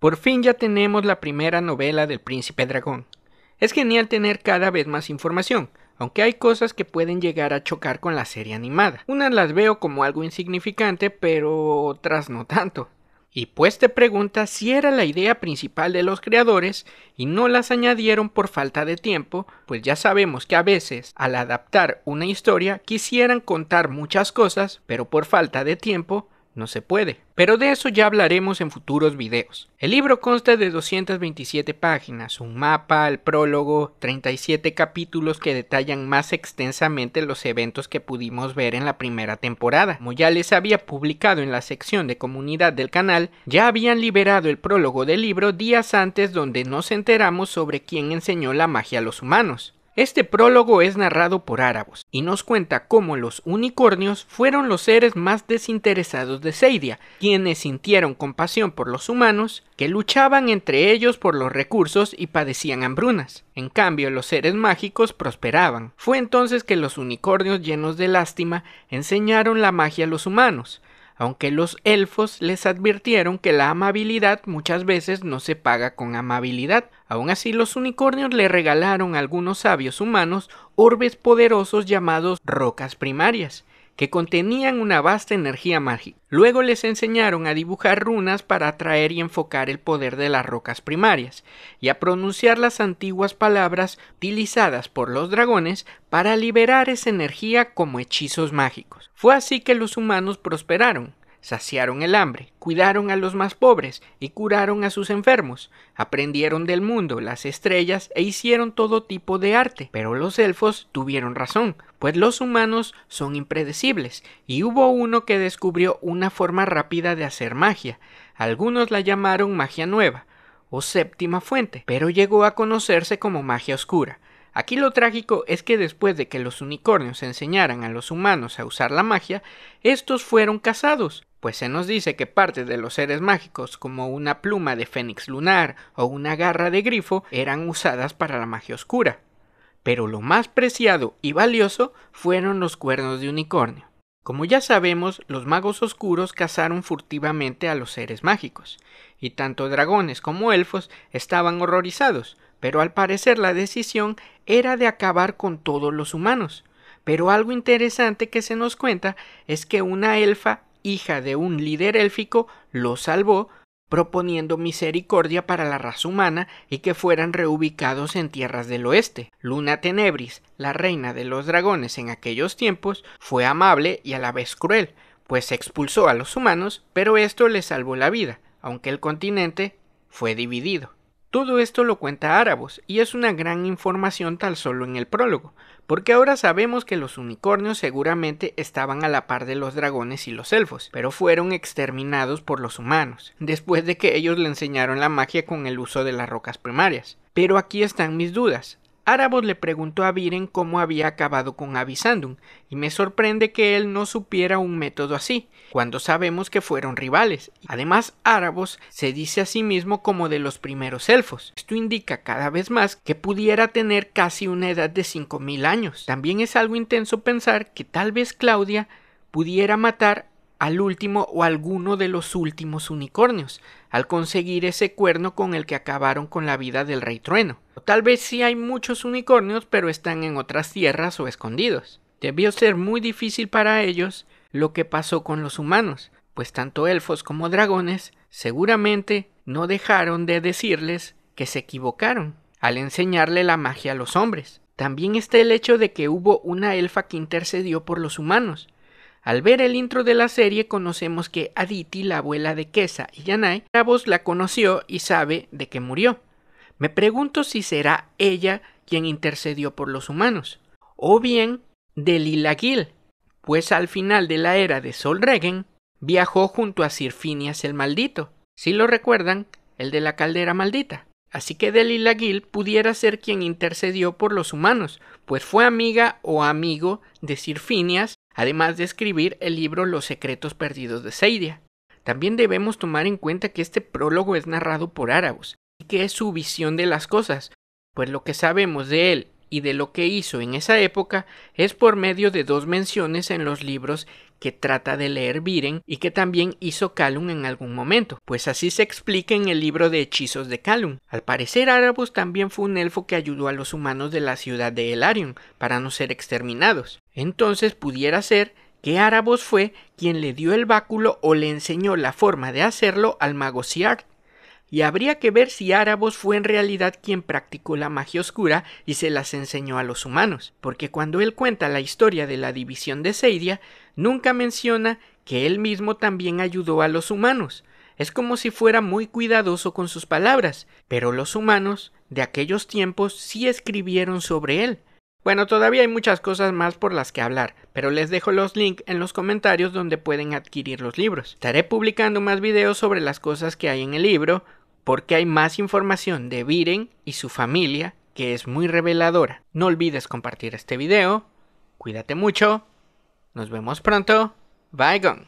Por fin ya tenemos la primera novela del príncipe dragón. Es genial tener cada vez más información, aunque hay cosas que pueden llegar a chocar con la serie animada. Unas las veo como algo insignificante, pero otras no tanto. Y pues te preguntas si era la idea principal de los creadores y no las añadieron por falta de tiempo, pues ya sabemos que a veces al adaptar una historia quisieran contar muchas cosas, pero por falta de tiempo no se puede. Pero de eso ya hablaremos en futuros videos. El libro consta de 227 páginas, un mapa, el prólogo, 37 capítulos que detallan más extensamente los eventos que pudimos ver en la primera temporada. Como ya les había publicado en la sección de comunidad del canal, ya habían liberado el prólogo del libro días antes donde nos enteramos sobre quién enseñó la magia a los humanos. Este prólogo es narrado por Árabos y nos cuenta cómo los unicornios fueron los seres más desinteresados de Seidia, quienes sintieron compasión por los humanos, que luchaban entre ellos por los recursos y padecían hambrunas. En cambio, los seres mágicos prosperaban. Fue entonces que los unicornios llenos de lástima enseñaron la magia a los humanos, aunque los elfos les advirtieron que la amabilidad muchas veces no se paga con amabilidad. Aún así, los unicornios le regalaron a algunos sabios humanos orbes poderosos llamados rocas primarias, que contenían una vasta energía mágica. Luego les enseñaron a dibujar runas para atraer y enfocar el poder de las rocas primarias, y a pronunciar las antiguas palabras utilizadas por los dragones para liberar esa energía como hechizos mágicos. Fue así que los humanos prosperaron, saciaron el hambre, cuidaron a los más pobres y curaron a sus enfermos, aprendieron del mundo, las estrellas e hicieron todo tipo de arte. Pero los elfos tuvieron razón, pues los humanos son impredecibles, y hubo uno que descubrió una forma rápida de hacer magia. Algunos la llamaron magia nueva o séptima fuente, pero llegó a conocerse como magia oscura. Aquí lo trágico es que después de que los unicornios enseñaran a los humanos a usar la magia, estos fueron cazados pues se nos dice que parte de los seres mágicos como una pluma de fénix lunar o una garra de grifo eran usadas para la magia oscura. Pero lo más preciado y valioso fueron los cuernos de unicornio. Como ya sabemos, los magos oscuros cazaron furtivamente a los seres mágicos, y tanto dragones como elfos estaban horrorizados, pero al parecer la decisión era de acabar con todos los humanos. Pero algo interesante que se nos cuenta es que una elfa hija de un líder élfico, lo salvó, proponiendo misericordia para la raza humana y que fueran reubicados en tierras del oeste. Luna Tenebris, la reina de los dragones en aquellos tiempos, fue amable y a la vez cruel, pues expulsó a los humanos, pero esto le salvó la vida, aunque el continente fue dividido. Todo esto lo cuenta Árabos y es una gran información tal solo en el prólogo, porque ahora sabemos que los unicornios seguramente estaban a la par de los dragones y los elfos, pero fueron exterminados por los humanos, después de que ellos le enseñaron la magia con el uso de las rocas primarias. Pero aquí están mis dudas. Árabos le preguntó a Viren cómo había acabado con Avisandum, y me sorprende que él no supiera un método así, cuando sabemos que fueron rivales. Además, Árabos se dice a sí mismo como de los primeros elfos. Esto indica cada vez más que pudiera tener casi una edad de 5.000 años. También es algo intenso pensar que tal vez Claudia pudiera matar al último o alguno de los últimos unicornios, al conseguir ese cuerno con el que acabaron con la vida del rey trueno. Tal vez sí hay muchos unicornios, pero están en otras tierras o escondidos. Debió ser muy difícil para ellos lo que pasó con los humanos, pues tanto elfos como dragones seguramente no dejaron de decirles que se equivocaron al enseñarle la magia a los hombres. También está el hecho de que hubo una elfa que intercedió por los humanos. Al ver el intro de la serie conocemos que Aditi, la abuela de Kesa y Yanai, la la conoció y sabe de que murió. Me pregunto si será ella quien intercedió por los humanos, o bien Gil, pues al final de la era de Solregen viajó junto a Sirfinias el Maldito, si lo recuerdan, el de la caldera maldita. Así que Gil pudiera ser quien intercedió por los humanos, pues fue amiga o amigo de Sirfinias, además de escribir el libro Los secretos perdidos de Seidia. También debemos tomar en cuenta que este prólogo es narrado por Árabos, qué es su visión de las cosas, pues lo que sabemos de él y de lo que hizo en esa época es por medio de dos menciones en los libros que trata de leer Viren y que también hizo Calum en algún momento, pues así se explica en el libro de hechizos de Calum. Al parecer Árabos también fue un elfo que ayudó a los humanos de la ciudad de Elarion para no ser exterminados. Entonces pudiera ser que Árabos fue quien le dio el báculo o le enseñó la forma de hacerlo al mago y habría que ver si Árabos fue en realidad quien practicó la magia oscura y se las enseñó a los humanos, porque cuando él cuenta la historia de la división de Seidia, nunca menciona que él mismo también ayudó a los humanos. Es como si fuera muy cuidadoso con sus palabras, pero los humanos de aquellos tiempos sí escribieron sobre él. Bueno, todavía hay muchas cosas más por las que hablar, pero les dejo los links en los comentarios donde pueden adquirir los libros. Estaré publicando más videos sobre las cosas que hay en el libro, porque hay más información de Viren y su familia que es muy reveladora. No olvides compartir este video, cuídate mucho, nos vemos pronto, bye gone.